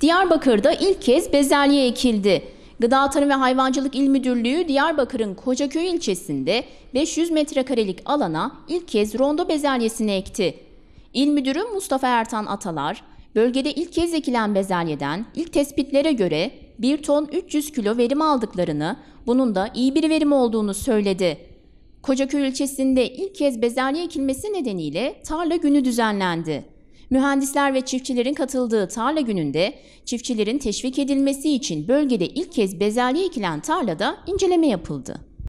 Diyarbakır'da ilk kez bezelye ekildi. Gıda Tarım ve Hayvancılık İl Müdürlüğü Diyarbakır'ın Kocaköy ilçesinde 500 metrekarelik alana ilk kez rondo bezelyesini ekti. İl Müdürü Mustafa Ertan Atalar, bölgede ilk kez ekilen bezelyeden ilk tespitlere göre 1 ton 300 kilo verim aldıklarını, bunun da iyi bir verim olduğunu söyledi. Kocaköy ilçesinde ilk kez bezelye ekilmesi nedeniyle tarla günü düzenlendi. Mühendisler ve çiftçilerin katıldığı tarla gününde çiftçilerin teşvik edilmesi için bölgede ilk kez bezelye ekilen tarlada inceleme yapıldı.